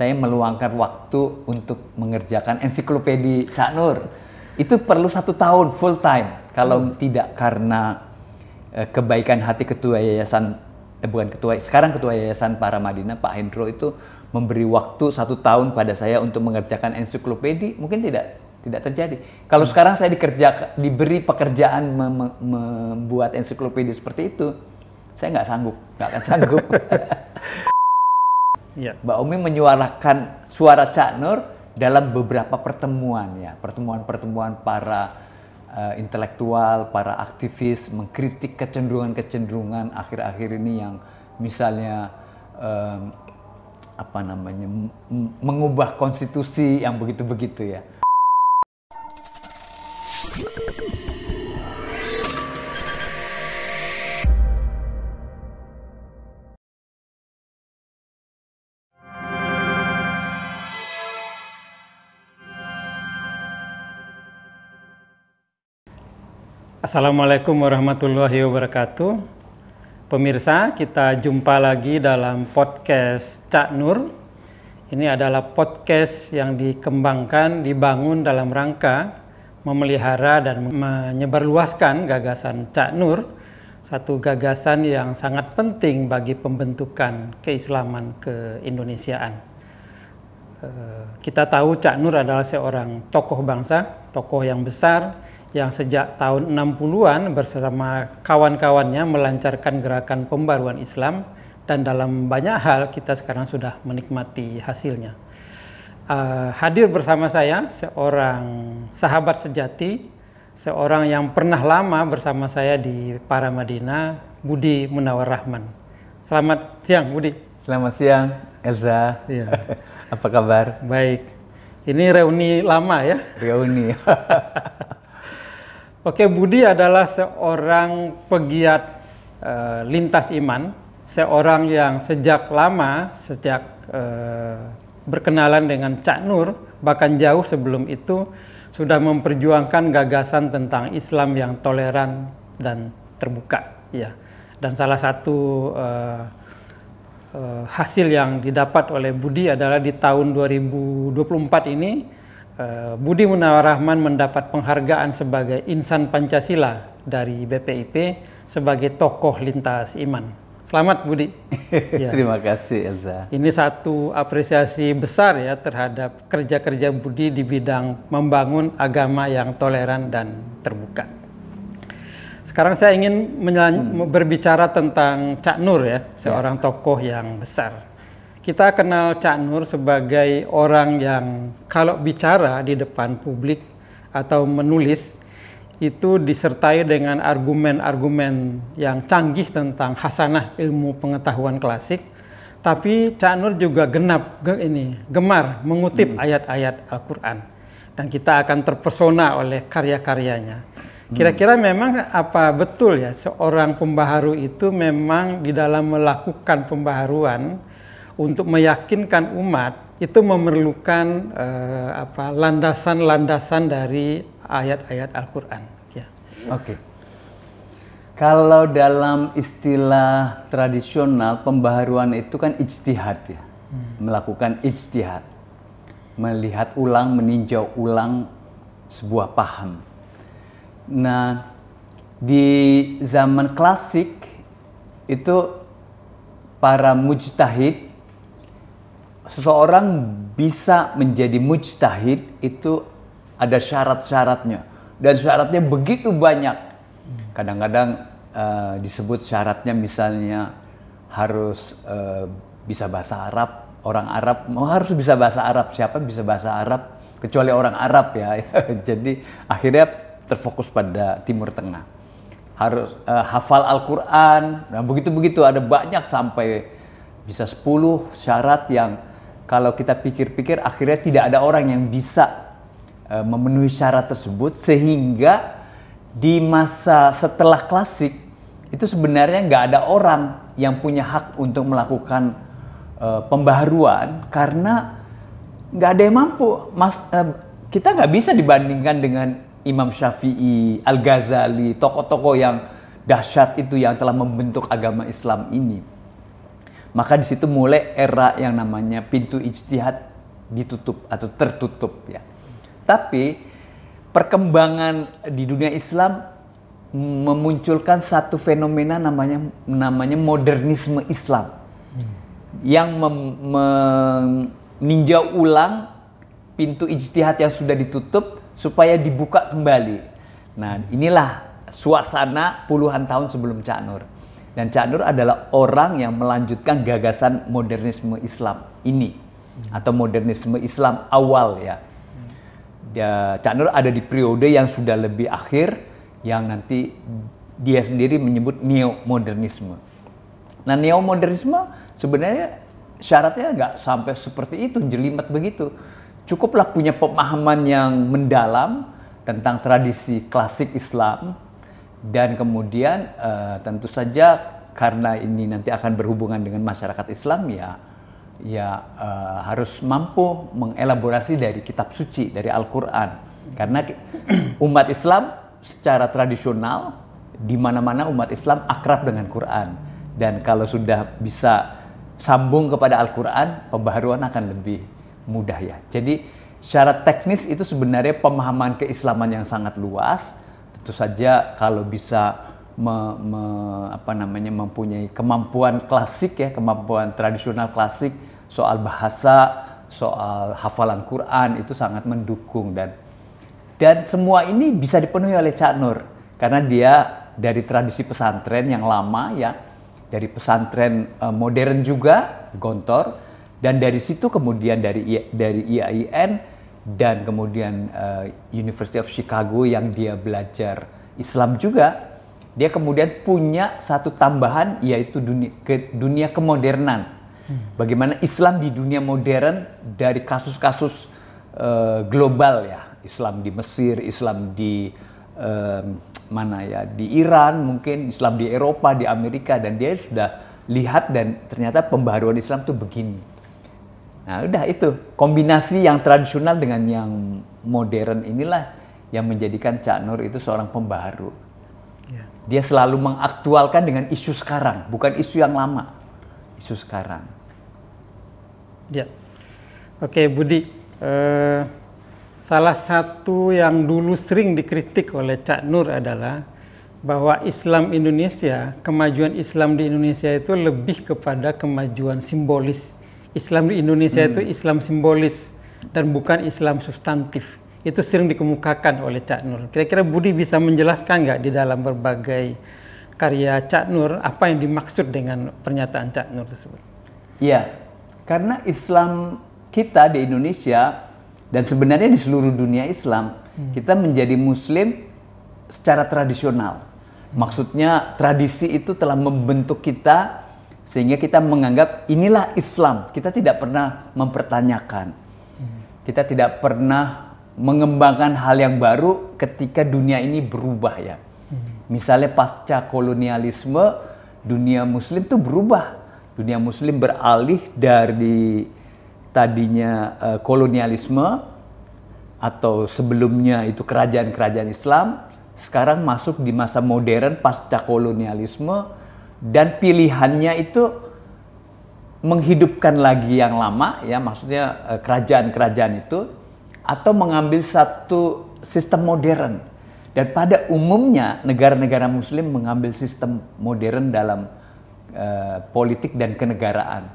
saya meluangkan waktu untuk mengerjakan ensiklopedi Cak Nur. Itu perlu satu tahun full time. Kalau hmm. tidak karena uh, kebaikan hati ketua yayasan, eh, bukan ketua, sekarang ketua yayasan para Madinah Pak Hendro itu memberi waktu satu tahun pada saya untuk mengerjakan ensiklopedi, mungkin tidak tidak terjadi. Kalau hmm. sekarang saya dikerja, diberi pekerjaan mem membuat ensiklopedi seperti itu, saya nggak sanggup, nggak akan sanggup. Ya. Mbak Umi menyuarakan suara Cak Nur dalam beberapa pertemuan ya, pertemuan-pertemuan para uh, intelektual, para aktivis mengkritik kecenderungan-kecenderungan akhir-akhir ini yang misalnya um, apa namanya mengubah konstitusi yang begitu-begitu ya. Assalamualaikum warahmatullahi wabarakatuh. Pemirsa, kita jumpa lagi dalam podcast Cak Nur. Ini adalah podcast yang dikembangkan, dibangun dalam rangka memelihara dan menyebarluaskan gagasan Cak Nur, satu gagasan yang sangat penting bagi pembentukan keislaman keindonesiaan. Eh, kita tahu Cak Nur adalah seorang tokoh bangsa, tokoh yang besar, yang sejak tahun 60-an bersama kawan-kawannya melancarkan gerakan pembaruan Islam dan dalam banyak hal kita sekarang sudah menikmati hasilnya. Uh, hadir bersama saya seorang sahabat sejati, seorang yang pernah lama bersama saya di Paramadina, Budi Munawar Rahman. Selamat siang, Budi. Selamat siang, Elza. Iya. Apa kabar? Baik. Ini reuni lama ya? Reuni. Oke, Budi adalah seorang pegiat e, lintas iman, seorang yang sejak lama, sejak e, berkenalan dengan Cak Nur, bahkan jauh sebelum itu sudah memperjuangkan gagasan tentang Islam yang toleran dan terbuka, ya. Dan salah satu e, e, hasil yang didapat oleh Budi adalah di tahun 2024 ini Eh, Budi Munawar-Rahman mendapat penghargaan sebagai insan Pancasila dari BPIP sebagai tokoh lintas iman. Selamat Budi. ya. Terima kasih Elza. Ini satu apresiasi besar ya terhadap kerja-kerja Budi di bidang membangun agama yang toleran dan terbuka. Sekarang saya ingin hmm. berbicara tentang Cak Nur ya, ya. seorang ya. tokoh yang besar kita kenal Cak Nur sebagai orang yang kalau bicara di depan publik atau menulis itu disertai dengan argumen-argumen yang canggih tentang hasanah ilmu pengetahuan klasik. Tapi Cak Nur juga genap ge ini gemar mengutip hmm. ayat-ayat Al-Qur'an dan kita akan terpesona oleh karya-karyanya. Hmm. Kira-kira memang apa betul ya seorang pembaharu itu memang di dalam melakukan pembaharuan untuk meyakinkan umat itu memerlukan eh, apa landasan-landasan dari ayat-ayat Al-Qur'an ya. Oke. Okay. Kalau dalam istilah tradisional pembaharuan itu kan ijtihad ya. Hmm. Melakukan ijtihad. Melihat ulang, meninjau ulang sebuah paham. Nah, di zaman klasik itu para mujtahid seseorang bisa menjadi mujtahid itu ada syarat-syaratnya dan syaratnya begitu banyak. Kadang-kadang uh, disebut syaratnya misalnya harus uh, bisa bahasa Arab, orang Arab mau oh, harus bisa bahasa Arab. Siapa bisa bahasa Arab kecuali orang Arab ya. Jadi akhirnya terfokus pada Timur Tengah. Harus uh, hafal Al-Qur'an. Nah, begitu-begitu ada banyak sampai bisa 10 syarat yang kalau kita pikir-pikir akhirnya tidak ada orang yang bisa e, memenuhi syarat tersebut sehingga di masa setelah klasik itu sebenarnya nggak ada orang yang punya hak untuk melakukan e, pembaharuan karena nggak ada yang mampu mas e, kita nggak bisa dibandingkan dengan Imam Syafi'i Al Ghazali tokoh-tokoh yang dahsyat itu yang telah membentuk agama Islam ini maka di situ mulai era yang namanya pintu ijtihad ditutup atau tertutup ya. Tapi perkembangan di dunia Islam memunculkan satu fenomena namanya namanya modernisme Islam yang meninjau ulang pintu ijtihad yang sudah ditutup supaya dibuka kembali. Nah, inilah suasana puluhan tahun sebelum Cak Nur. Dan Cak Nur adalah orang yang melanjutkan gagasan modernisme Islam ini atau modernisme Islam awal ya. ya. Cak Nur ada di periode yang sudah lebih akhir yang nanti dia sendiri menyebut neo-modernisme. Nah neo-modernisme sebenarnya syaratnya nggak sampai seperti itu, jelimet begitu. Cukuplah punya pemahaman yang mendalam tentang tradisi klasik Islam, dan kemudian uh, tentu saja karena ini nanti akan berhubungan dengan masyarakat Islam ya ya uh, harus mampu mengelaborasi dari kitab suci dari Al-Qur'an karena umat Islam secara tradisional di mana-mana umat Islam akrab dengan Quran dan kalau sudah bisa sambung kepada Al-Qur'an pembaharuan akan lebih mudah ya. Jadi syarat teknis itu sebenarnya pemahaman keislaman yang sangat luas tentu saja kalau bisa me, me, apa namanya mempunyai kemampuan klasik ya kemampuan tradisional klasik soal bahasa soal hafalan Quran itu sangat mendukung dan dan semua ini bisa dipenuhi oleh Cak Nur karena dia dari tradisi pesantren yang lama ya dari pesantren eh, modern juga Gontor dan dari situ kemudian dari dari IAIN dan kemudian uh, University of Chicago yang dia belajar Islam juga, dia kemudian punya satu tambahan yaitu dunia, ke, dunia kemodernan. Hmm. Bagaimana Islam di dunia modern dari kasus-kasus uh, global ya, Islam di Mesir, Islam di uh, mana ya, di Iran mungkin, Islam di Eropa, di Amerika dan dia sudah lihat dan ternyata pembaruan Islam itu begini Nah, udah itu kombinasi yang tradisional dengan yang modern inilah yang menjadikan Cak Nur itu seorang pembaru. Ya. Dia selalu mengaktualkan dengan isu sekarang, bukan isu yang lama, isu sekarang. Ya, oke Budi. Uh, salah satu yang dulu sering dikritik oleh Cak Nur adalah bahwa Islam Indonesia, kemajuan Islam di Indonesia itu lebih kepada kemajuan simbolis Islam di Indonesia hmm. itu Islam simbolis dan bukan Islam substantif. Itu sering dikemukakan oleh Cak Nur. Kira-kira Budi bisa menjelaskan nggak di dalam berbagai karya Cak Nur apa yang dimaksud dengan pernyataan Cak Nur tersebut? Iya, karena Islam kita di Indonesia dan sebenarnya di seluruh dunia Islam hmm. kita menjadi Muslim secara tradisional. Maksudnya tradisi itu telah membentuk kita sehingga kita menganggap inilah Islam. Kita tidak pernah mempertanyakan. Kita tidak pernah mengembangkan hal yang baru ketika dunia ini berubah ya. Misalnya pasca kolonialisme dunia muslim itu berubah. Dunia muslim beralih dari tadinya eh, kolonialisme atau sebelumnya itu kerajaan-kerajaan Islam sekarang masuk di masa modern pasca kolonialisme dan pilihannya itu menghidupkan lagi yang lama ya maksudnya eh, kerajaan-kerajaan itu atau mengambil satu sistem modern dan pada umumnya negara-negara muslim mengambil sistem modern dalam uh, politik dan kenegaraan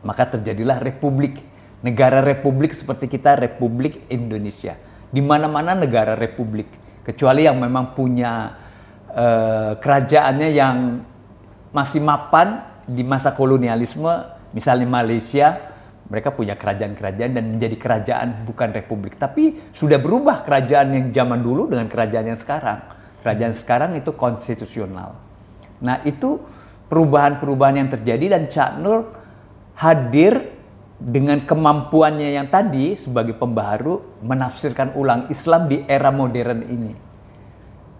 maka terjadilah republik negara republik seperti kita Republik Indonesia di mana-mana negara republik kecuali yang memang punya uh, kerajaannya yang masih mapan di masa kolonialisme, misalnya Malaysia, mereka punya kerajaan-kerajaan dan menjadi kerajaan bukan republik, tapi sudah berubah kerajaan yang zaman dulu dengan kerajaan yang sekarang. Kerajaan sekarang itu konstitusional. Nah, itu perubahan-perubahan yang terjadi dan Cak Nur hadir dengan kemampuannya yang tadi sebagai pembaharu menafsirkan ulang Islam di era modern ini.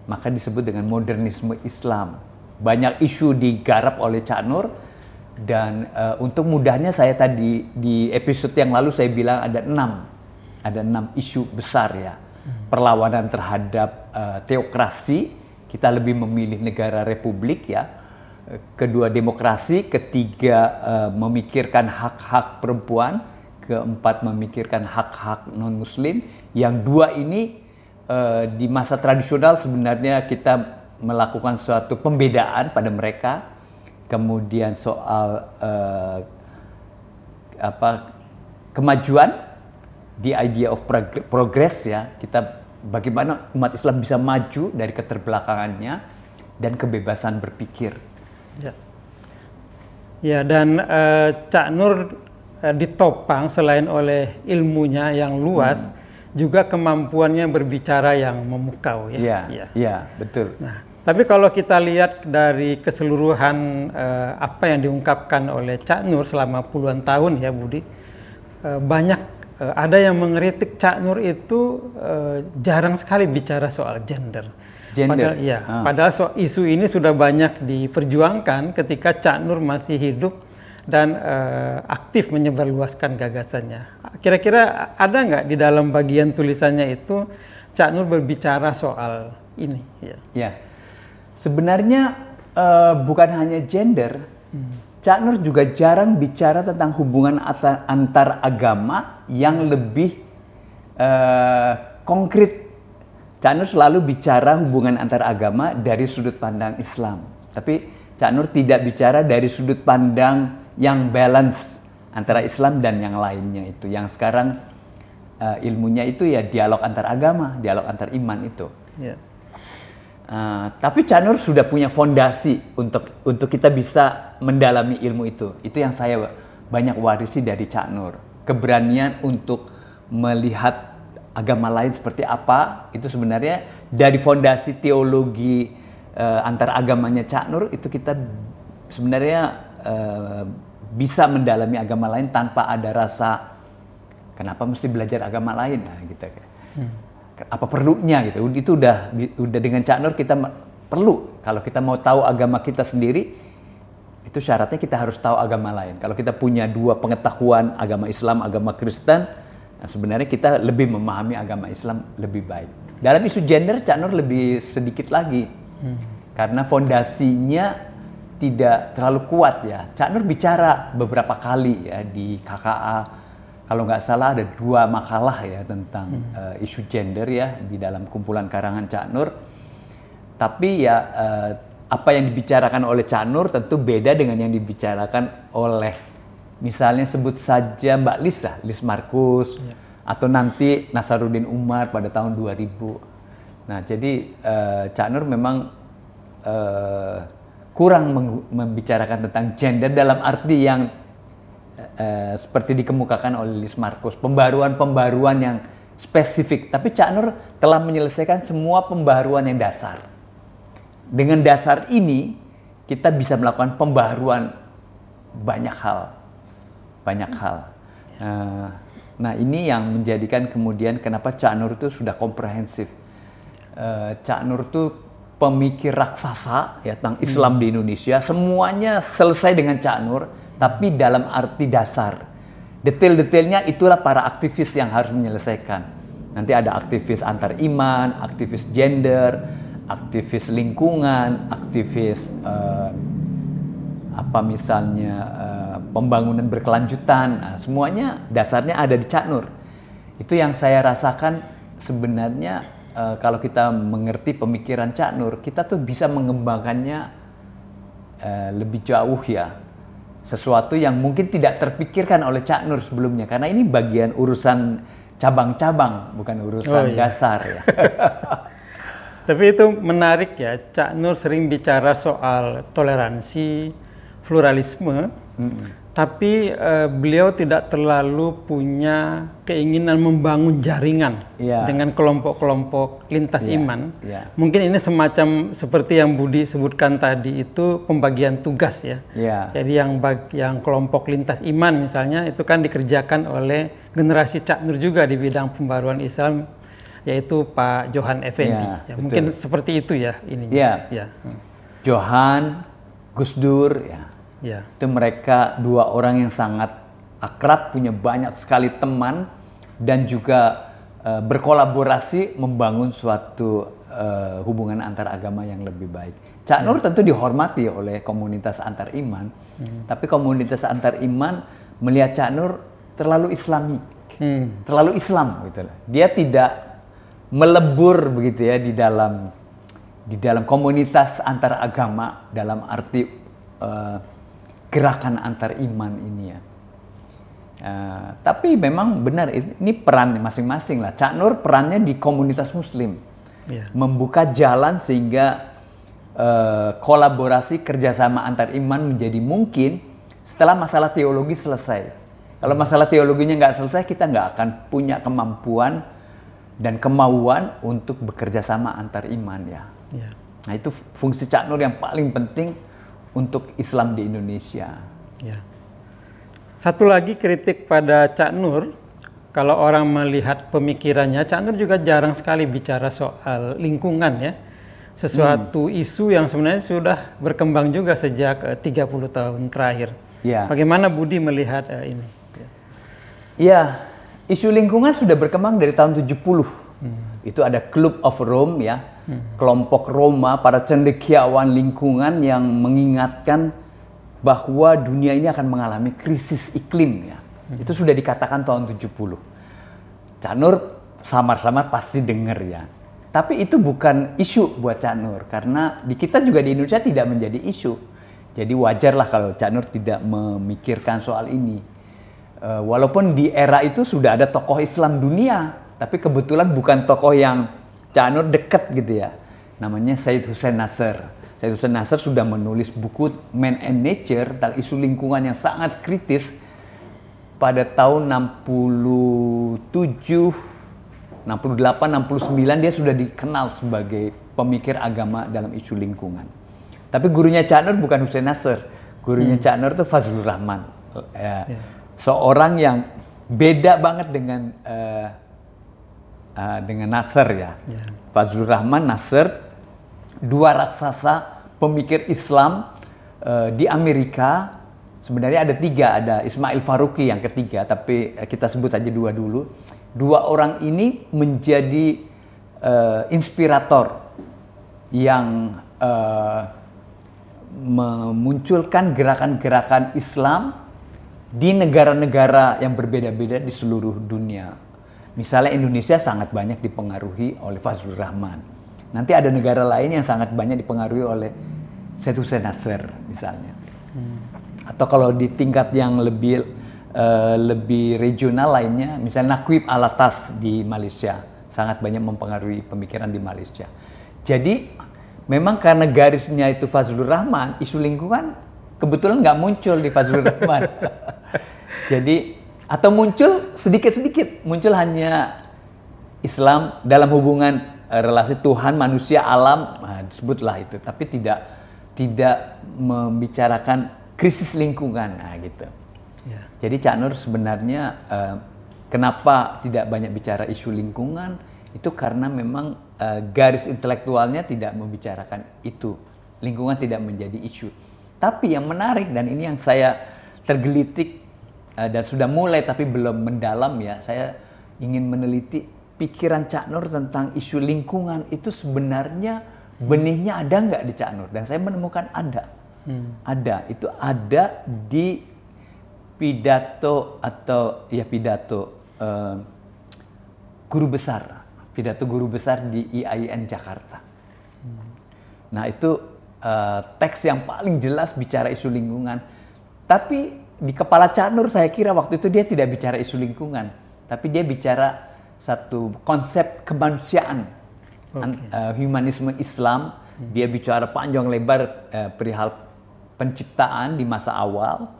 Maka disebut dengan modernisme Islam banyak isu digarap oleh Cak Nur dan uh, untuk mudahnya saya tadi di episode yang lalu saya bilang ada enam ada enam isu besar ya hmm. perlawanan terhadap uh, teokrasi kita lebih memilih negara republik ya kedua demokrasi ketiga uh, memikirkan hak-hak perempuan keempat memikirkan hak-hak non muslim yang dua ini uh, di masa tradisional sebenarnya kita melakukan suatu pembedaan pada mereka, kemudian soal uh, apa kemajuan di idea of progress ya kita bagaimana umat Islam bisa maju dari keterbelakangannya dan kebebasan berpikir. Ya, ya dan uh, Cak Nur uh, ditopang selain oleh ilmunya yang luas. Hmm juga kemampuannya berbicara yang memukau ya. Iya, ya. ya, betul. Nah, tapi kalau kita lihat dari keseluruhan eh, apa yang diungkapkan oleh Cak Nur selama puluhan tahun ya Budi, eh, banyak eh, ada yang mengkritik Cak Nur itu eh, jarang sekali bicara soal gender. Gender. Padahal, ya, ah. padahal so, isu ini sudah banyak diperjuangkan ketika Cak Nur masih hidup dan eh, aktif menyebarluaskan gagasannya. Kira-kira ada nggak di dalam bagian tulisannya itu Cak Nur berbicara soal ini? Ya. ya Sebenarnya uh, bukan hanya gender, hmm. Cak Nur juga jarang bicara tentang hubungan atar, antar agama yang lebih uh, konkret. Cak Nur selalu bicara hubungan antar agama dari sudut pandang Islam, tapi Cak Nur tidak bicara dari sudut pandang yang balance antara Islam dan yang lainnya itu. Yang sekarang uh, ilmunya itu ya dialog antar agama, dialog antar iman itu. Yeah. Uh, tapi Canur sudah punya fondasi untuk untuk kita bisa mendalami ilmu itu. Itu yang saya banyak warisi dari Cak Nur. Keberanian untuk melihat agama lain seperti apa itu sebenarnya dari fondasi teologi uh, antar agamanya Nur itu kita sebenarnya uh, bisa mendalami agama lain tanpa ada rasa kenapa mesti belajar agama lain nah, gitu. Hmm apa perlunya gitu itu udah udah dengan Cak Nur kita perlu kalau kita mau tahu agama kita sendiri itu syaratnya kita harus tahu agama lain. Kalau kita punya dua pengetahuan agama Islam, agama Kristen, nah sebenarnya kita lebih memahami agama Islam lebih baik. Dalam isu gender, Cak Nur lebih sedikit lagi hmm. karena fondasinya tidak terlalu kuat ya. Cak Nur bicara beberapa kali ya di KKA kalau nggak salah ada dua makalah ya tentang hmm. uh, isu gender ya di dalam kumpulan karangan Cak Nur. Tapi ya uh, apa yang dibicarakan oleh Cak Nur tentu beda dengan yang dibicarakan oleh misalnya sebut saja Mbak Lisa, Lis Markus ya. atau nanti Nasaruddin Umar pada tahun 2000. Nah, jadi uh, Cak Nur memang uh, kurang membicarakan tentang gender dalam arti yang Eh, seperti dikemukakan oleh Lis Markus, pembaruan-pembaruan yang spesifik. Tapi Cak Nur telah menyelesaikan semua pembaruan yang dasar. Dengan dasar ini kita bisa melakukan pembaruan banyak hal, banyak hal. Eh, nah ini yang menjadikan kemudian kenapa Cak Nur itu sudah komprehensif. Eh, Cak Nur itu pemikir raksasa ya tentang Islam di Indonesia semuanya selesai dengan Cak Nur tapi dalam arti dasar. Detail-detailnya itulah para aktivis yang harus menyelesaikan. Nanti ada aktivis antar iman, aktivis gender, aktivis lingkungan, aktivis eh, apa misalnya eh, pembangunan berkelanjutan. Nah, semuanya dasarnya ada di Cak Nur. Itu yang saya rasakan sebenarnya eh, kalau kita mengerti pemikiran Cak Nur, kita tuh bisa mengembangkannya eh, lebih jauh ya sesuatu yang mungkin tidak terpikirkan oleh Cak Nur sebelumnya karena ini bagian urusan cabang-cabang bukan urusan oh, iya. dasar ya. Tapi itu menarik ya Cak Nur sering bicara soal toleransi, pluralisme. Mm -hmm tapi uh, beliau tidak terlalu punya keinginan membangun jaringan yeah. dengan kelompok-kelompok lintas yeah. iman. Yeah. Mungkin ini semacam seperti yang Budi sebutkan tadi itu pembagian tugas ya. Yeah. Jadi yang yang kelompok lintas iman misalnya itu kan dikerjakan oleh generasi Cak Nur juga di bidang pembaruan Islam yaitu Pak Johan Effendi. Yeah, ya, mungkin seperti itu ya ini. Yeah. Ya. Johan, Gusdur. Dur ya Yeah. Itu mereka dua orang yang sangat akrab, punya banyak sekali teman dan juga uh, berkolaborasi membangun suatu uh, hubungan antar agama yang lebih baik. Cak iya. Nur yeah. tentu dihormati oleh komunitas antar iman, hmm. tapi komunitas antar iman melihat Cak Nur terlalu islami, hmm. terlalu Islam gitu Dia tidak melebur begitu ya di dalam di dalam komunitas antar agama dalam arti uh, gerakan antar iman ini ya. Uh, tapi memang benar ini peran masing-masing lah. Cak Nur perannya di komunitas Muslim, yeah. membuka jalan sehingga uh, kolaborasi kerjasama antar iman menjadi mungkin setelah masalah teologi selesai. Kalau masalah teologinya nggak selesai, kita nggak akan punya kemampuan dan kemauan untuk bekerja sama antar iman ya. ya. Nah itu fungsi Cak Nur yang paling penting untuk Islam di Indonesia. Ya. Satu lagi kritik pada Cak Nur, kalau orang melihat pemikirannya, Cak Nur juga jarang sekali bicara soal lingkungan ya. Sesuatu hmm. isu yang sebenarnya sudah berkembang juga sejak eh, uh, 30 tahun terakhir. Ya. Bagaimana Budi melihat uh, ini? Ya, isu lingkungan sudah berkembang dari tahun 70. Hmm. Itu ada Club of Rome ya kelompok Roma, para cendekiawan lingkungan yang mengingatkan bahwa dunia ini akan mengalami krisis iklim ya. Hmm. Itu sudah dikatakan tahun 70. Canur samar-samar pasti dengar ya. Tapi itu bukan isu buat Canur karena di kita juga di Indonesia tidak menjadi isu. Jadi wajarlah kalau Canur tidak memikirkan soal ini. Eh, walaupun di era itu sudah ada tokoh Islam dunia, tapi kebetulan bukan tokoh yang Cano dekat gitu ya. Namanya Said Hussein Nasr. Said Hussein Nasr sudah menulis buku Man and Nature tentang isu lingkungan yang sangat kritis pada tahun 67 68, 69 dia sudah dikenal sebagai pemikir agama dalam isu lingkungan. Tapi gurunya Cak bukan Hussein Nasr. Gurunya hmm. Cak itu Fazlur Rahman. Ya, yeah. Seorang yang beda banget dengan uh, Eh, dengan Nasr ya. Yeah. Fazlur Rahman Nasr dua raksasa pemikir Islam uh, di Amerika sebenarnya ada tiga ada Ismail Faruqi yang ketiga tapi eh, kita sebut aja dua dulu dua orang ini menjadi uh, inspirator yang uh, memunculkan gerakan-gerakan Islam di negara-negara yang berbeda-beda di seluruh dunia Misalnya Indonesia sangat banyak dipengaruhi oleh Fazlur Rahman. Nanti ada negara lain yang sangat banyak dipengaruhi oleh Setu Senaser misalnya. Hmm. Atau kalau di tingkat yang lebih uh, lebih regional lainnya, misalnya Nakwib Alatas di Malaysia sangat banyak mempengaruhi pemikiran di Malaysia. Jadi memang karena garisnya itu Fazlur Rahman, isu lingkungan kebetulan nggak muncul di Fazlur Rahman. Jadi atau muncul sedikit-sedikit muncul hanya Islam dalam hubungan eh, relasi Tuhan manusia alam nah, disebutlah itu tapi tidak tidak membicarakan krisis lingkungan nah gitu ya. jadi Cak Nur sebenarnya eh, kenapa tidak banyak bicara isu lingkungan itu karena memang eh, garis intelektualnya tidak membicarakan itu lingkungan tidak menjadi isu tapi yang menarik dan ini yang saya tergelitik Eh, dan sudah mulai tapi belum mendalam ya, saya ingin meneliti pikiran Cak Nur tentang isu lingkungan itu sebenarnya hmm. benihnya ada nggak di Cak Nur? Dan saya menemukan ada, hmm. ada itu ada di pidato atau ya pidato uh, guru besar, pidato guru besar di IAIN Jakarta. Hmm. Nah itu uh, teks yang paling jelas bicara isu lingkungan, tapi di kepala Cak Nur saya kira waktu itu dia tidak bicara isu lingkungan, tapi dia bicara satu konsep kemanusiaan, okay. uh, eh, humanisme Islam. Hmm. Dia bicara panjang lebar uh, perihal penciptaan di masa awal,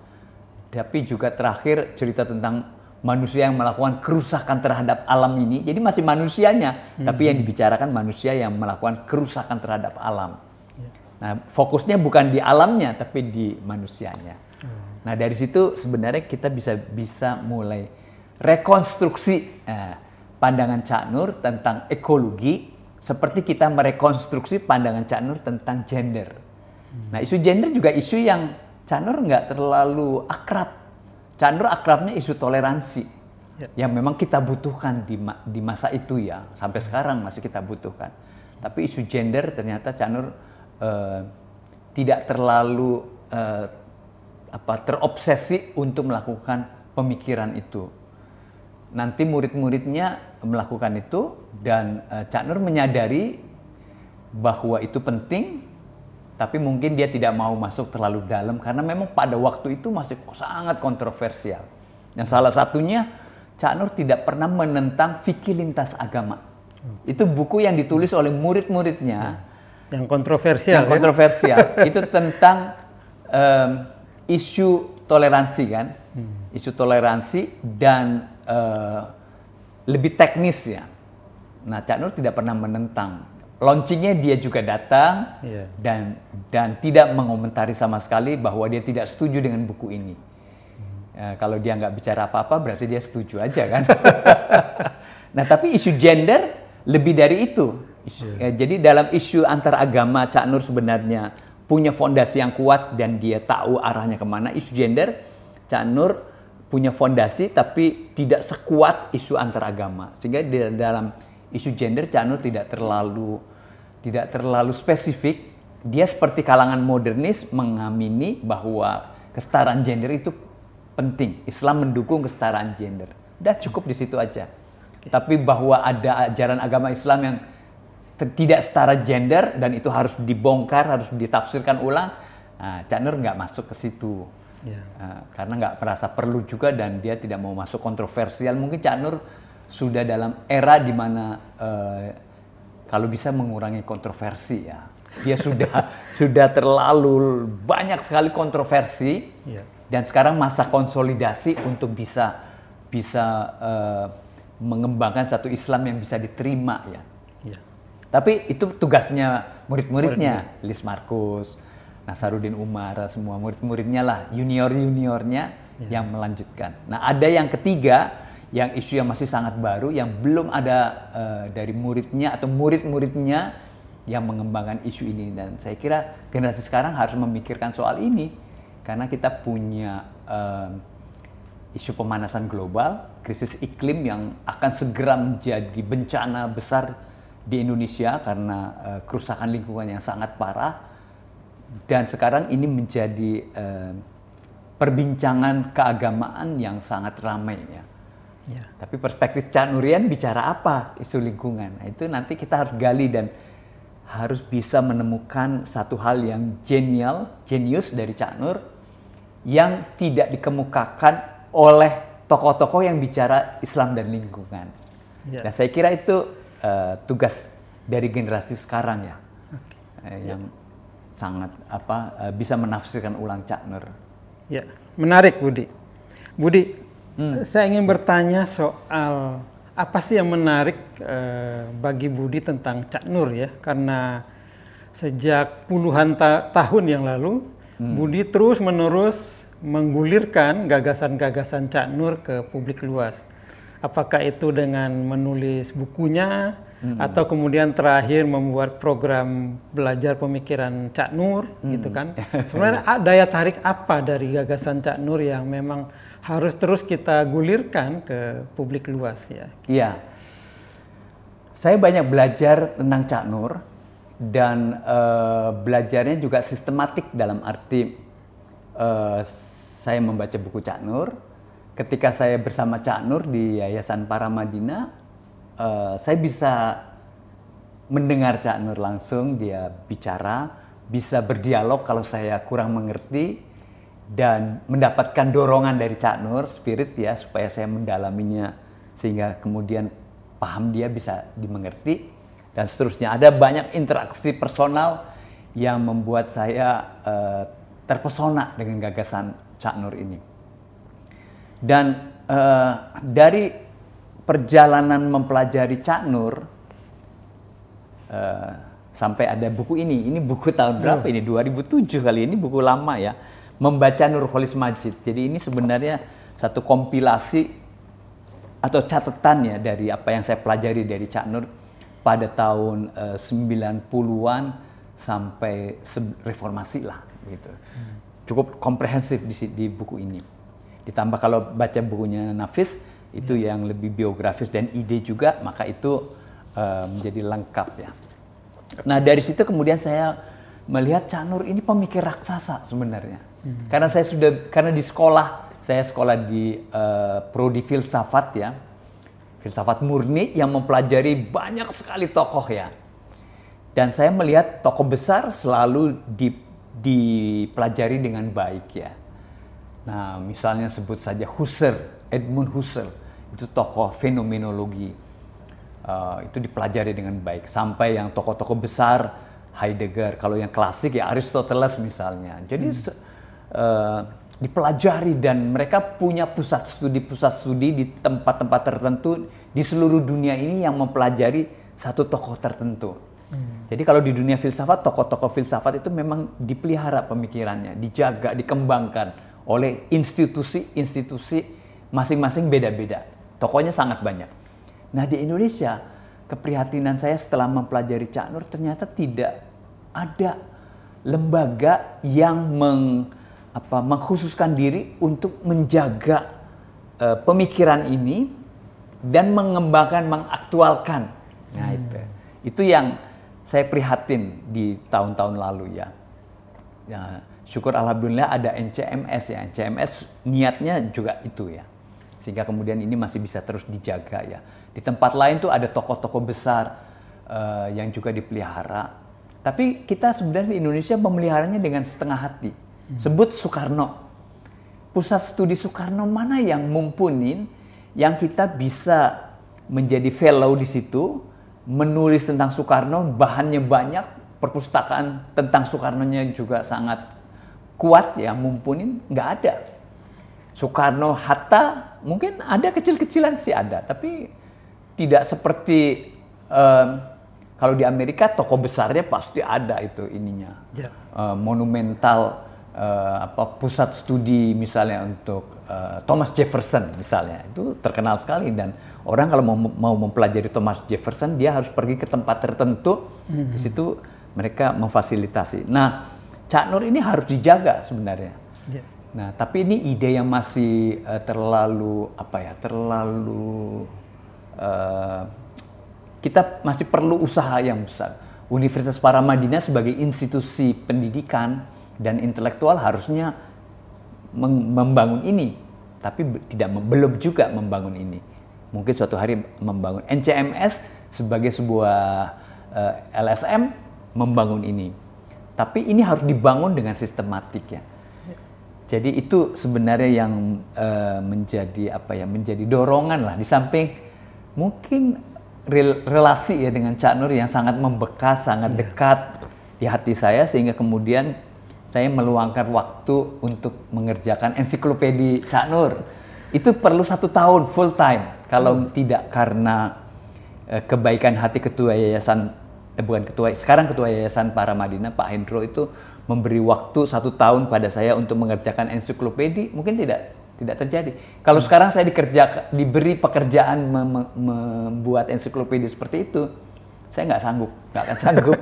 tapi juga terakhir cerita tentang manusia yang melakukan kerusakan terhadap alam ini. Jadi masih manusianya, hmm. tapi yang dibicarakan manusia yang melakukan kerusakan terhadap alam. Ya. Nah, fokusnya bukan di alamnya, tapi di manusianya. Nah dari situ sebenarnya kita bisa bisa mulai rekonstruksi eh, pandangan Cak Nur tentang ekologi seperti kita merekonstruksi pandangan Cak Nur tentang gender. Hmm. Nah isu gender juga isu yang Cak Nur nggak terlalu akrab. Cak Nur akrabnya isu toleransi ya. yang memang kita butuhkan di, ma di masa itu ya sampai sekarang masih kita butuhkan. Tapi isu gender ternyata Cak Nur eh, tidak terlalu eh, apa terobsesi untuk melakukan pemikiran itu. Nanti murid-muridnya melakukan itu dan uh, Cak Nur menyadari bahwa itu penting tapi mungkin dia tidak mau masuk terlalu dalam karena memang pada waktu itu masih sangat kontroversial. Yang salah satunya Cak Nur tidak pernah menentang fikih lintas agama. Hmm. Itu buku yang ditulis oleh murid-muridnya. Yang kontroversial. Yang ya. kontroversial. Ya? itu tentang um, isu toleransi kan, hmm. isu toleransi dan uh, lebih teknis ya. Nah, Cak Nur tidak pernah menentang. Launchingnya dia juga datang yeah. dan dan tidak mengomentari sama sekali bahwa dia tidak setuju dengan buku ini. Hmm. Uh, kalau dia nggak bicara apa-apa, berarti dia setuju aja kan. nah, tapi isu gender lebih dari itu. yeah. ya, eh, jadi dalam isu antar agama Cak Nur sebenarnya punya fondasi yang kuat dan dia tahu arahnya kemana isu gender Cak Nur punya fondasi tapi tidak sekuat isu antaragama sehingga di dalam isu gender Cak Nur tidak terlalu tidak terlalu spesifik dia seperti kalangan modernis mengamini bahwa kesetaraan gender itu penting Islam mendukung kesetaraan gender udah cukup di situ aja tapi bahwa ada ajaran agama Islam yang tidak setara gender dan itu harus dibongkar, harus ditafsirkan ulang. Nah, Cak Nur nggak masuk ke situ. Yeah. Nah, karena nggak merasa perlu juga dan dia tidak mau masuk kontroversial. Mungkin Cak Nur sudah dalam era di mana uh, kalau bisa mengurangi kontroversi ya. Dia sudah sudah terlalu banyak sekali kontroversi yeah. dan sekarang masa konsolidasi untuk bisa bisa uh, mengembangkan satu Islam yang bisa diterima ya tapi itu tugasnya murid-muridnya, Murid. Lis Markus, Nasarudin Umar, semua murid-muridnya lah, junior-juniornya yeah. yang melanjutkan. Nah, ada yang ketiga yang isu yang masih sangat baru yang belum ada uh, dari muridnya atau murid-muridnya yang mengembangkan isu ini dan saya kira generasi sekarang harus memikirkan soal ini karena kita punya uh, isu pemanasan global, krisis iklim yang akan segera menjadi bencana besar di Indonesia karena uh, kerusakan lingkungan yang sangat parah dan sekarang ini menjadi uh, perbincangan keagamaan yang sangat ramai ya. ya. Tapi perspektif Cak Nurian bicara apa isu lingkungan? Nah, itu nanti kita harus gali dan harus bisa menemukan satu hal yang genial, genius dari Cak Nur yang tidak dikemukakan oleh tokoh-tokoh yang bicara Islam dan lingkungan. Ya. Nah, saya kira itu Eh, tugas dari generasi sekarang ya, okay. uh, eh, ya. yang yeah. sangat apa uh, bisa menafsirkan ulang Cak Nur. Ya, menarik Budi. Budi, hmm. saya ingin bertanya soal apa sih yang menarik uh, bagi Budi tentang Cak Nur ya? Karena sejak puluhan ta tahun yang lalu, hmm. Budi terus menerus menggulirkan gagasan-gagasan Cak Nur ke publik luas apakah itu dengan menulis bukunya hmm. atau kemudian terakhir membuat program belajar pemikiran Cak Nur hmm. gitu kan sebenarnya daya tarik apa dari gagasan Cak Nur yang memang harus terus kita gulirkan ke publik luas ya iya saya banyak belajar tentang Cak Nur dan uh, belajarnya juga sistematik dalam arti uh, saya membaca buku Cak Nur ketika saya bersama Cak Nur di Yayasan Paramadina, uh, saya bisa mendengar Cak Nur langsung dia bicara, bisa berdialog kalau saya kurang mengerti dan mendapatkan dorongan dari Cak Nur spirit ya supaya saya mendalaminya sehingga kemudian paham dia bisa dimengerti dan seterusnya. Ada banyak interaksi personal yang membuat saya uh, terpesona dengan gagasan Cak Nur ini. Dan uh, dari perjalanan mempelajari Cak Nur uh, sampai ada buku ini. Ini buku tahun hmm. berapa dua ini? 2007 kali ini buku lama ya. Membaca Nur Nurholis Majid. Jadi ini sebenarnya satu kompilasi atau catatan ya dari apa yang saya pelajari dari Cak Nur pada tahun uh, eh, 90-an sampai reformasi lah gitu. Hmm. Cukup komprehensif di, di buku ini. Ditambah kalau baca bukunya Nafis itu ya. yang lebih biografis dan ide juga, maka itu uh, menjadi lengkap ya. Nah dari situ kemudian saya melihat Canur ini pemikir raksasa sebenarnya. Hmm. Karena saya sudah karena di sekolah saya sekolah di uh, prodi filsafat ya, filsafat murni yang mempelajari banyak sekali tokoh ya. Dan saya melihat tokoh besar selalu dipelajari dengan baik ya. Nah, misalnya sebut saja Husserl, Edmund Husserl, itu tokoh fenomenologi. Uh, itu dipelajari dengan baik sampai yang tokoh-tokoh besar Heidegger, kalau yang klasik ya Aristoteles misalnya. Jadi hmm. uh, dipelajari dan mereka punya pusat studi-pusat studi di tempat-tempat tertentu di seluruh dunia ini yang mempelajari satu tokoh tertentu. Hmm. Jadi kalau di dunia filsafat, tokoh-tokoh filsafat itu memang dipelihara pemikirannya, dijaga, dikembangkan oleh institusi-institusi masing-masing beda-beda. tokonya sangat banyak. Nah di Indonesia keprihatinan saya setelah mempelajari Cak Nur ternyata tidak ada lembaga yang meng, apa, mengkhususkan diri untuk menjaga uh, pemikiran ini dan mengembangkan, mengaktualkan. Nah hmm. itu, itu yang saya prihatin di tahun-tahun lalu ya. ya syukur alhamdulillah ada NCMS ya. NCMS niatnya juga itu ya. Sehingga kemudian ini masih bisa terus dijaga ya. Di tempat lain tuh ada tokoh-tokoh besar uh, yang juga dipelihara. Tapi kita sebenarnya di Indonesia memeliharanya dengan setengah hati. Hmm. Sebut Soekarno. Pusat studi Soekarno mana yang mumpuni yang kita bisa menjadi fellow di situ, menulis tentang Soekarno, bahannya banyak, perpustakaan tentang Soekarnonya juga sangat kuat ya mumpunin nggak ada. Soekarno Hatta mungkin ada kecil-kecilan sih ada, tapi tidak seperti um, kalau di Amerika toko besarnya pasti ada itu ininya ya. uh, monumental uh, apa pusat studi misalnya untuk uh, Thomas Jefferson misalnya itu terkenal sekali dan orang kalau mau, mau mempelajari Thomas Jefferson dia harus pergi ke tempat tertentu mm -hmm. di situ mereka memfasilitasi. Nah Cak Nur ini harus dijaga sebenarnya. Yeah. Nah, tapi ini ide yang masih uh, terlalu apa ya, terlalu uh, kita masih perlu usaha yang besar. Universitas Paramadina sebagai institusi pendidikan dan intelektual harusnya membangun ini, tapi tidak belum juga membangun ini. Mungkin suatu hari membangun NCMS sebagai sebuah uh, eh, LSM membangun ini. Tapi ini harus dibangun dengan sistematik ya. Jadi itu sebenarnya yang uh, menjadi apa ya menjadi dorongan lah di samping mungkin rel relasi ya dengan Cak Nur yang sangat membekas, sangat iya. dekat di hati saya sehingga kemudian saya meluangkan waktu untuk mengerjakan ensiklopedi Cak Nur. Itu perlu satu tahun full time kalau hmm. tidak karena uh, kebaikan hati ketua yayasan eh bukan ketua sekarang ketua yayasan para Madinah Pak Hendro itu memberi waktu satu tahun pada saya untuk mengerjakan ensiklopedi mungkin tidak tidak terjadi kalau sekarang saya dikerja diberi pekerjaan mem membuat ensiklopedi seperti itu saya nggak sanggup nggak akan sanggup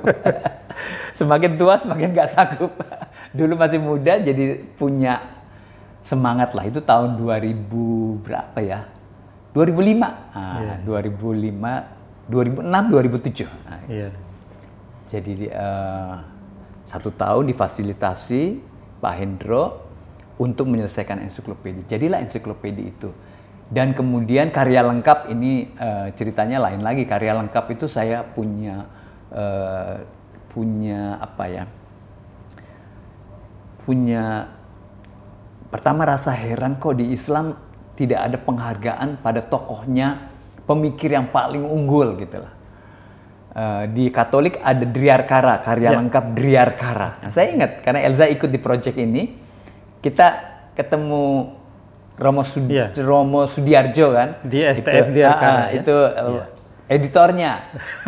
semakin tua semakin nggak sanggup dulu masih muda jadi punya semangat lah itu tahun 2000 berapa ya 2005 ah, yeah. 2005 2006 2007 nah, yeah. Jadi uh, satu tahun difasilitasi Pak Hendro untuk menyelesaikan ensiklopedia. Jadilah ensiklopedia itu. Dan kemudian karya lengkap ini uh, ceritanya lain lagi. Karya lengkap itu saya punya uh, punya apa ya? Punya pertama rasa heran kok di Islam tidak ada penghargaan pada tokohnya pemikir yang paling unggul gitulah. Eh, di Katolik ada Driarkara, karya yeah. lengkap Driarkara. Nah, saya ingat karena Elza ikut di proyek ini, kita ketemu Romo, Sud yeah. Romo Sudiarjo kan di STF itu, ah, Driarkara. Uh, ya? Itu uh, eh, yeah. editornya.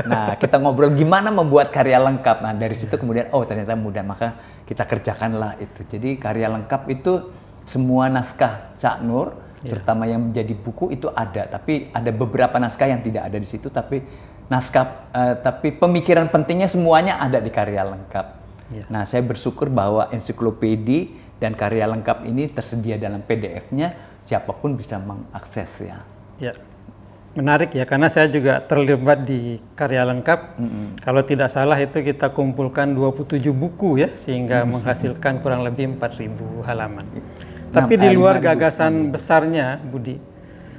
Nah, kita ngobrol gimana membuat karya lengkap. Nah, dari situ kemudian oh ternyata mudah, maka kita kerjakanlah itu. Jadi karya lengkap itu semua naskah Cak Nur, yeah. terutama yang menjadi buku itu ada, tapi ada beberapa naskah yang tidak ada di situ tapi naskah eh, uh, tapi pemikiran pentingnya semuanya ada di karya lengkap. Yeah. Nah, saya bersyukur bahwa ensiklopedi dan karya lengkap ini tersedia dalam PDF-nya, siapapun bisa mengakses ya. Yeah. Menarik ya, karena saya juga terlibat di karya lengkap. Mm -hmm. Kalau tidak salah itu kita kumpulkan 27 buku ya, sehingga mm -hmm. menghasilkan kurang lebih 4.000 halaman. Tapi di luar gagasan besarnya, Budi,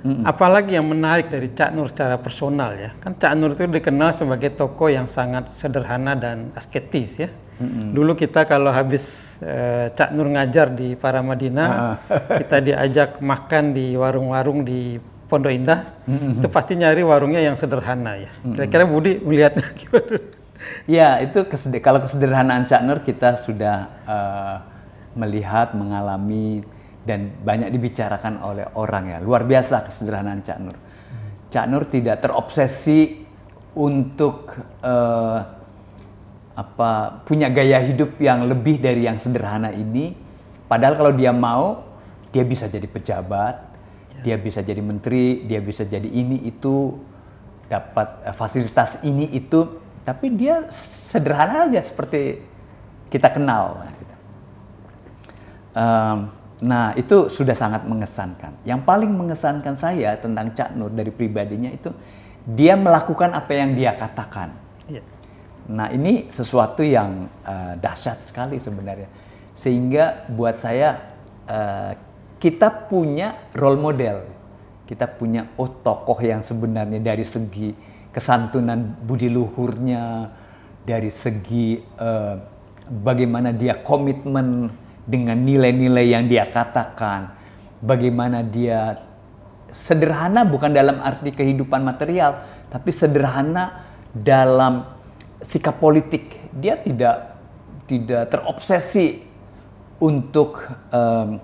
hmm Apalagi yang menarik dari Cak Nur secara personal ya, kan Cak Nur itu dikenal sebagai tokoh yang sangat sederhana dan asketis ya. Mm-hmm. Dulu kita kalau habis uh, Cak Nur ngajar di Paramadina, ah. kita diajak makan di warung-warung di Pondok Indah, mm-hmm. itu pasti nyari warungnya yang sederhana ya. mm Kira-kira Budi melihatnya gimana? Ya itu kalau kesederhanaan Cak Nur kita sudah uh, melihat, mengalami dan banyak dibicarakan oleh orang ya. Luar biasa kesederhanaan Cak Nur. Cak Nur tidak terobsesi untuk uh, apa punya gaya hidup yang lebih dari yang sederhana ini. Padahal kalau dia mau, dia bisa jadi pejabat, ya. dia bisa jadi menteri, dia bisa jadi ini itu dapat uh, fasilitas ini itu, tapi dia sederhana aja seperti kita kenal. Um, Nah, itu sudah sangat mengesankan. Yang paling mengesankan saya tentang Cak Nur dari pribadinya itu dia melakukan apa yang dia katakan. Iya. Nah, ini sesuatu yang uh, dahsyat sekali sebenarnya. Sehingga buat saya uh, kita punya role model. Kita punya oh tokoh yang sebenarnya dari segi kesantunan budi luhurnya, dari segi uh, bagaimana dia komitmen dengan nilai-nilai yang dia katakan. Bagaimana dia sederhana bukan dalam arti kehidupan material, tapi sederhana dalam sikap politik. Dia tidak tidak terobsesi untuk um,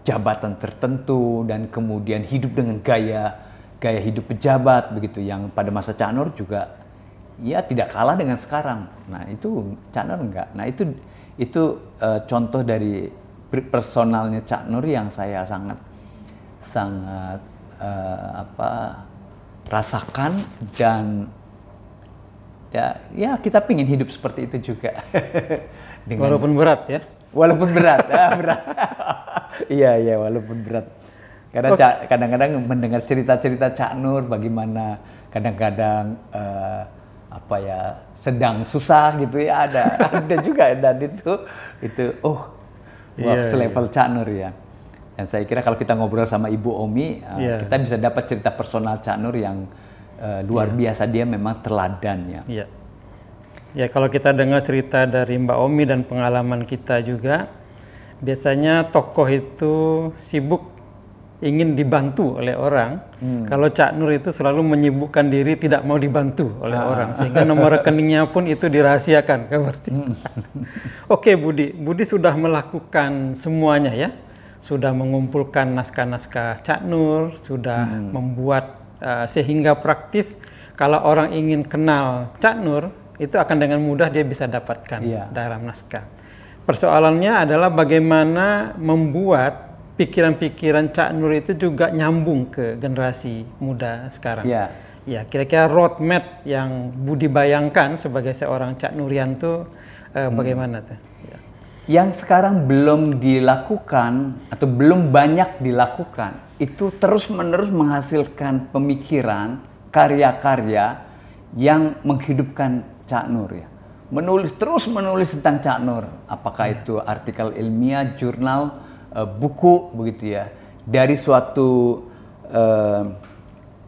jabatan tertentu dan kemudian hidup dengan gaya gaya hidup pejabat begitu yang pada masa Canor juga ya tidak kalah dengan sekarang. Nah itu Canor enggak. Nah itu itu uh, contoh dari personalnya Cak Nur yang saya sangat sangat uh, apa rasakan dan ya ya kita pingin hidup seperti itu juga. Dengan, walaupun berat ya. Walaupun berat, ya berat. iya iya walaupun berat. Karena kadang-kadang mendengar cerita-cerita Cak Nur bagaimana kadang-kadang uh, apa ya sedang susah gitu ya ada ada juga dan itu itu oh iya, wow, yeah, selevel yeah. Cak ya dan saya kira kalau kita ngobrol sama Ibu Omi yeah. Iya. kita bisa dapat cerita personal Cak yang uh, luar yeah. biasa dia memang teladan ya yeah. ya kalau kita dengar cerita dari Mbak Omi dan pengalaman kita juga biasanya tokoh itu sibuk ingin dibantu oleh orang. Hmm. Kalau Cak Nur itu selalu menyibukkan diri tidak mau dibantu oleh ah. orang sehingga nomor rekeningnya pun itu dirahasiakan berarti. Hmm. Oke Budi, Budi sudah melakukan semuanya ya. Sudah mengumpulkan naskah-naskah Cak Nur, sudah hmm. membuat uh, sehingga praktis kalau orang ingin kenal Cak Nur itu akan dengan mudah dia bisa dapatkan yeah. dalam naskah. Persoalannya adalah bagaimana membuat pikiran-pikiran Cak Nur itu juga nyambung ke generasi muda sekarang. Ya. Ya, kira-kira roadmap yang Budi bayangkan sebagai seorang Cak Nurianto eh, hmm. bagaimana tuh? Ya. Yang sekarang belum dilakukan atau belum banyak dilakukan itu terus-menerus menghasilkan pemikiran, karya-karya yang menghidupkan Cak Nur ya. Menulis terus menulis tentang Cak Nur, apakah ya. itu artikel ilmiah, jurnal, uh, buku begitu ya dari suatu uh,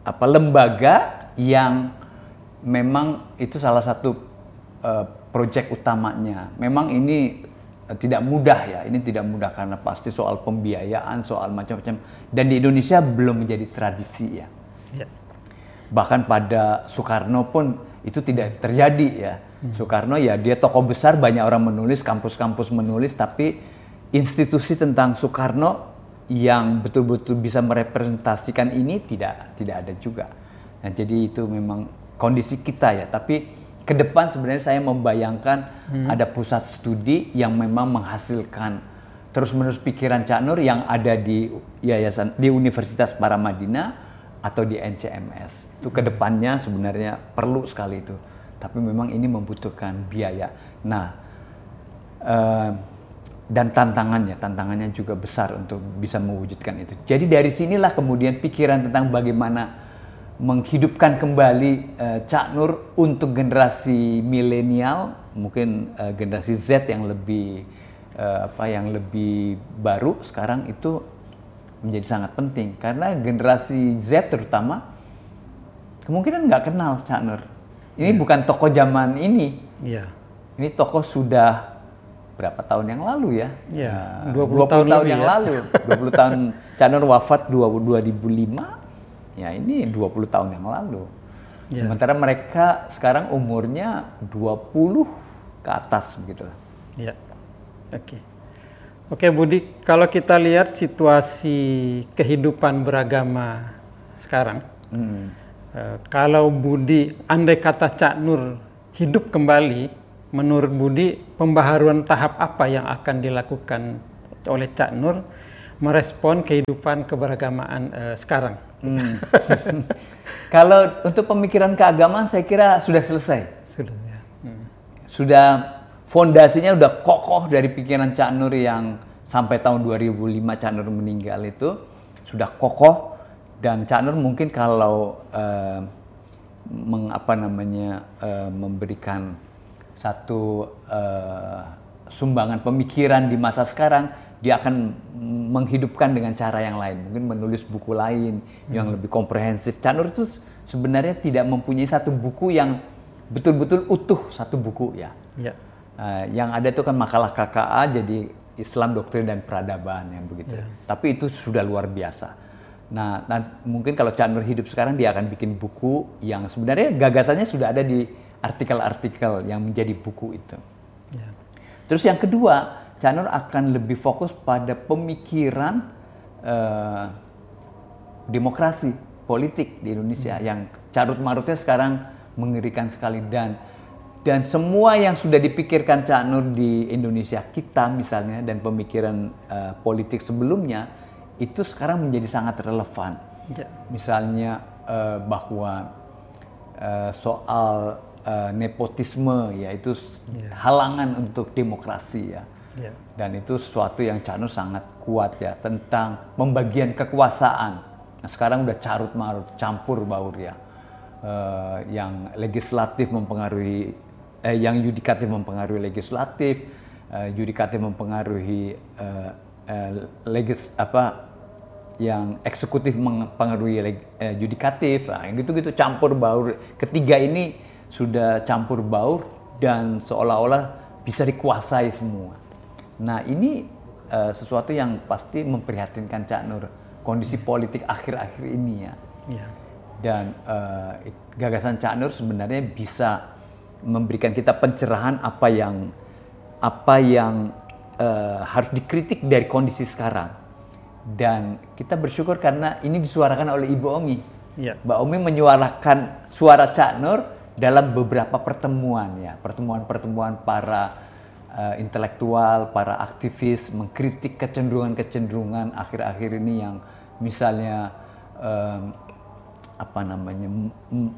apa lembaga yang memang itu salah satu uh, eh, proyek utamanya. Memang ini tidak mudah ya, ini tidak mudah karena pasti soal pembiayaan, soal macam-macam. Dan di Indonesia belum menjadi tradisi ya. ya. Bahkan pada Soekarno pun itu tidak terjadi ya. Hmm. Soekarno ya dia tokoh besar, banyak orang menulis, kampus-kampus menulis, tapi institusi tentang Soekarno yang betul-betul bisa merepresentasikan ini tidak tidak ada juga. Nah, jadi itu memang kondisi kita ya. Tapi ke depan sebenarnya saya membayangkan hmm. ada pusat studi yang memang menghasilkan terus-menerus pikiran Cak Nur yang ada di yayasan di Universitas Paramadina atau di NCMS. Itu ke depannya sebenarnya perlu sekali itu. Tapi memang ini membutuhkan biaya. Nah, uh, dan tantangannya, tantangannya juga besar untuk bisa mewujudkan itu. Jadi dari sinilah kemudian pikiran tentang bagaimana menghidupkan kembali uh, Cak Nur untuk generasi milenial, mungkin uh, generasi Z yang lebih uh, apa yang lebih baru sekarang itu menjadi sangat penting karena generasi Z terutama kemungkinan nggak kenal Cak Nur. Ini hmm. bukan tokoh zaman ini. Yeah. Ini tokoh sudah berapa tahun yang lalu ya? Ya, uh, 20, 20 tahun, tahun yang ya. lalu. 20 tahun Canur wafat 2005. Ya, ini 20 tahun yang lalu. Ya. Sementara mereka sekarang umurnya 20 ke atas begitu. Ya. Oke. Okay. Oke, okay, Budi, kalau kita lihat situasi kehidupan beragama sekarang, hmm. Eh, kalau Budi andai kata Cak Nur hidup kembali, menurut Budi pembaharuan tahap apa yang akan dilakukan oleh Cak Nur merespon kehidupan keberagamaan uh, sekarang? Hmm. Kalau untuk pemikiran keagamaan saya kira sudah selesai. Sudah. Ya. Hmm. Sudah fondasinya sudah kokoh dari pikiran Cak Nur yang sampai tahun 2005 Cak Nur meninggal itu sudah kokoh dan Cak Nur mungkin kalau uh, eh, mengapa namanya uh, memberikan satu uh, sumbangan pemikiran di masa sekarang dia akan menghidupkan dengan cara yang lain mungkin menulis buku lain hmm. yang lebih komprehensif Canur itu sebenarnya tidak mempunyai satu buku yang betul-betul utuh satu buku ya, ya. Uh, yang ada itu kan makalah KKA jadi Islam doktrin dan peradaban yang begitu ya. tapi itu sudah luar biasa nah, nah mungkin kalau Canur hidup sekarang dia akan bikin buku yang sebenarnya gagasannya sudah ada di artikel-artikel yang menjadi buku itu. Ya. Terus yang kedua, Canur akan lebih fokus pada pemikiran eh, demokrasi politik di Indonesia hmm. yang carut marutnya sekarang mengerikan sekali dan dan semua yang sudah dipikirkan Cak Nur di Indonesia kita misalnya dan pemikiran uh, politik sebelumnya itu sekarang menjadi sangat relevan. Ya. Misalnya uh, bahwa uh, soal Eh, nepotisme ya itu yeah. halangan untuk demokrasi ya. Yeah. Dan itu sesuatu yang Cano sangat kuat ya tentang pembagian kekuasaan. Nah, sekarang udah carut marut, campur baur ya. Uh, yang legislatif mempengaruhi eh, yang yudikatif mempengaruhi legislatif, uh, yudikatif mempengaruhi uh, uh, legis apa yang eksekutif mempengaruhi yudikatif nah, yang gitu-gitu campur baur. Ketiga ini sudah campur baur dan seolah-olah bisa dikuasai semua. Nah ini uh, sesuatu yang pasti memprihatinkan Cak Nur kondisi hmm. politik akhir-akhir ini ya. ya. Dan uh, gagasan Cak Nur sebenarnya bisa memberikan kita pencerahan apa yang apa yang uh, harus dikritik dari kondisi sekarang. Dan kita bersyukur karena ini disuarakan oleh Ibu Omi. Ya. Mbak Omi menyuarakan suara Cak Nur dalam beberapa pertemuan ya, pertemuan-pertemuan para uh, intelektual, para aktivis mengkritik kecenderungan-kecenderungan akhir-akhir ini yang misalnya um, apa namanya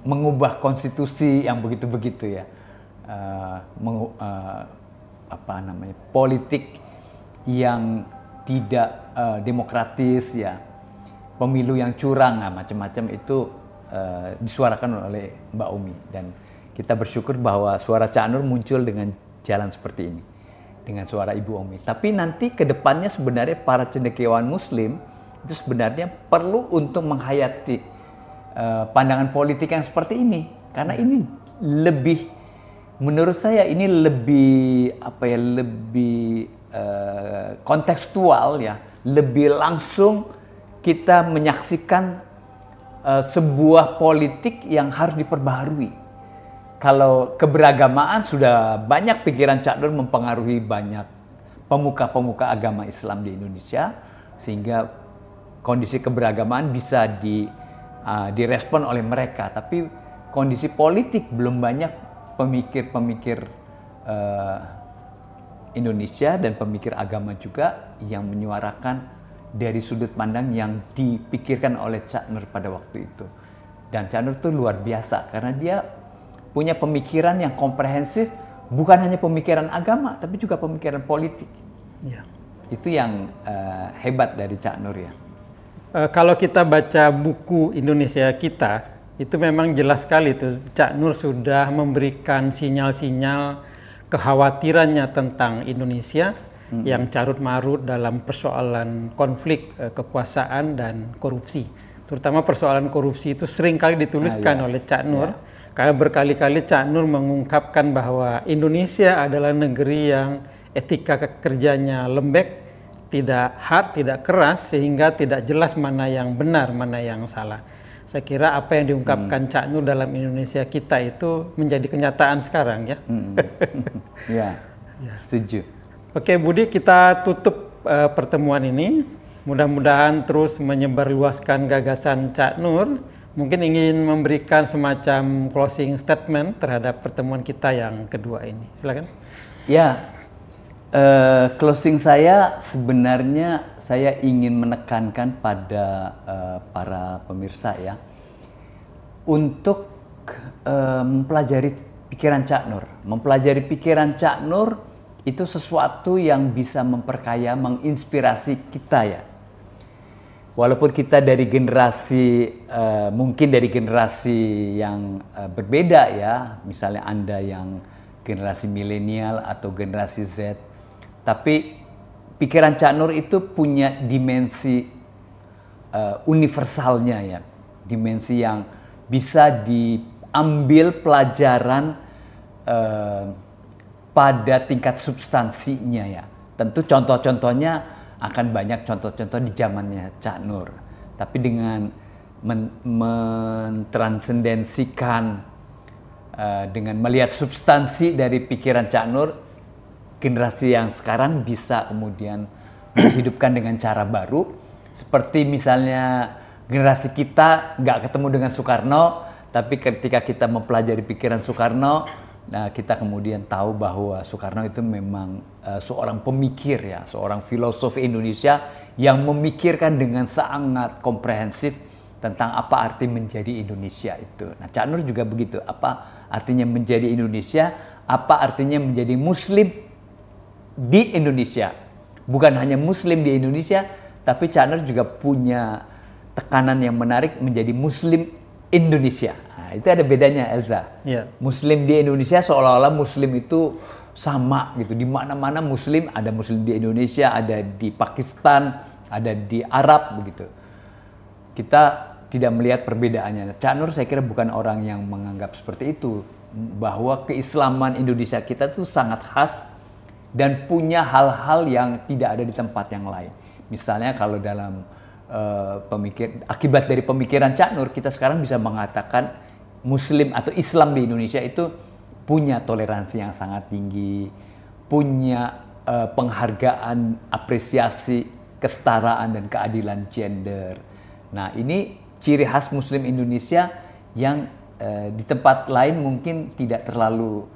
mengubah konstitusi yang begitu-begitu ya, uh, uh, apa namanya politik yang tidak uh, demokratis ya, pemilu yang curang, nah, macam-macam itu Eh, disuarakan oleh Mbak Umi dan kita bersyukur bahwa suara Cak Nur muncul dengan jalan seperti ini dengan suara Ibu Umi. Tapi nanti ke depannya sebenarnya para cendekiawan muslim itu sebenarnya perlu untuk menghayati uh, pandangan politik yang seperti ini karena ya. ini lebih menurut saya ini lebih apa ya lebih uh, kontekstual ya lebih langsung kita menyaksikan uh, sebuah politik yang harus diperbaharui. Kalau keberagamaan sudah banyak pikiran Cak Nur mempengaruhi banyak pemuka-pemuka agama Islam di Indonesia sehingga kondisi keberagamaan bisa di uh, direspon oleh mereka tapi kondisi politik belum banyak pemikir-pemikir eh, Indonesia dan pemikir agama juga yang menyuarakan dari sudut pandang yang dipikirkan oleh Cak Nur pada waktu itu. Dan Cak Nur itu luar biasa karena dia punya pemikiran yang komprehensif, bukan hanya pemikiran agama tapi juga pemikiran politik. Ya. Itu yang uh, hebat dari Cak Nur ya. E, kalau kita baca buku Indonesia kita, itu memang jelas sekali tuh Cak Nur sudah memberikan sinyal-sinyal kekhawatirannya tentang Indonesia hmm. yang carut marut dalam persoalan konflik eh, kekuasaan dan korupsi. Terutama persoalan korupsi itu sering kali dituliskan ah, ya. oleh Cak Nur. Ya. Karena berkali-kali Cak Nur mengungkapkan bahwa Indonesia adalah negeri yang etika kerjanya lembek, tidak hard, tidak keras, sehingga tidak jelas mana yang benar, mana yang salah. Saya kira apa yang diungkapkan hmm. Cak Nur dalam Indonesia kita itu menjadi kenyataan sekarang ya. Hmm. Ya. ya, setuju. Oke Budi, kita tutup uh, pertemuan ini. Mudah-mudahan terus menyebarluaskan gagasan Cak Nur. Mungkin ingin memberikan semacam closing statement terhadap pertemuan kita yang kedua ini. Silakan. Ya, uh, closing saya sebenarnya saya ingin menekankan pada uh, para pemirsa ya untuk uh, mempelajari pikiran Cak Nur, mempelajari pikiran Cak Nur itu sesuatu yang bisa memperkaya, menginspirasi kita ya. Walaupun kita dari generasi uh, mungkin dari generasi yang uh, berbeda ya, misalnya Anda yang generasi milenial atau generasi Z, tapi pikiran Cak Nur itu punya dimensi uh, universalnya ya, dimensi yang bisa diambil pelajaran pada tingkat substansinya ya. Tentu contoh-contohnya akan banyak contoh-contoh di zamannya Cak Nur. Tapi dengan men mentransendensikan uh, eh, dengan melihat substansi dari pikiran Cak Nur, generasi yang sekarang bisa kemudian menghidupkan dengan cara baru. Seperti misalnya generasi kita nggak ketemu dengan Soekarno, tapi ketika kita mempelajari pikiran Soekarno, Nah, kita kemudian tahu bahwa Soekarno itu memang uh, seorang pemikir ya, seorang filosof Indonesia yang memikirkan dengan sangat komprehensif tentang apa arti menjadi Indonesia itu. Nah, Cak Nur juga begitu. Apa artinya menjadi Indonesia? Apa artinya menjadi muslim di Indonesia? Bukan hanya muslim di Indonesia, tapi Cak Nur juga punya tekanan yang menarik menjadi muslim Indonesia. Nah, itu ada bedanya Elza. Yeah. Muslim di Indonesia seolah-olah Muslim itu sama gitu. Di mana-mana Muslim ada Muslim di Indonesia, ada di Pakistan, ada di Arab begitu. Kita tidak melihat perbedaannya. Cak Nur saya kira bukan orang yang menganggap seperti itu bahwa keislaman Indonesia kita itu sangat khas dan punya hal-hal yang tidak ada di tempat yang lain. Misalnya kalau dalam uh, pemikir akibat dari pemikiran Cak Nur kita sekarang bisa mengatakan Muslim atau Islam di Indonesia itu punya toleransi yang sangat tinggi, punya uh, penghargaan, apresiasi, kesetaraan dan keadilan gender. Nah ini ciri khas Muslim Indonesia yang uh, di tempat lain mungkin tidak terlalu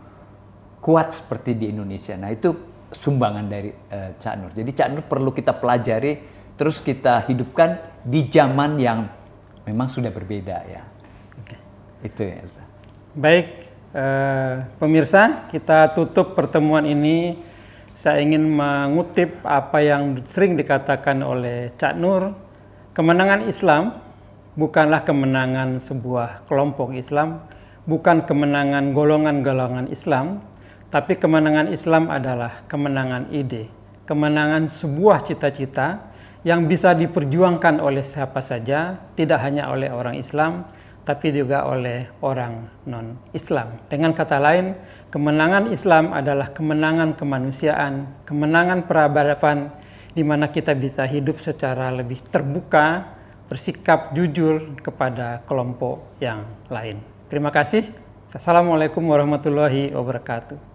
kuat seperti di Indonesia. Nah itu sumbangan dari uh, Cak Nur. Jadi Cak Nur perlu kita pelajari, terus kita hidupkan di zaman yang memang sudah berbeda ya. Itu ya Elsa. Baik, eh, pemirsa, kita tutup pertemuan ini. Saya ingin mengutip apa yang sering dikatakan oleh Cak Nur, kemenangan Islam bukanlah kemenangan sebuah kelompok Islam, bukan kemenangan golongan-golongan Islam, tapi kemenangan Islam adalah kemenangan ide, kemenangan sebuah cita-cita yang bisa diperjuangkan oleh siapa saja, tidak hanya oleh orang Islam, tapi juga oleh orang non-Islam. Dengan kata lain, kemenangan Islam adalah kemenangan kemanusiaan, kemenangan peradaban di mana kita bisa hidup secara lebih terbuka, bersikap jujur kepada kelompok yang lain. Terima kasih. Assalamualaikum warahmatullahi wabarakatuh.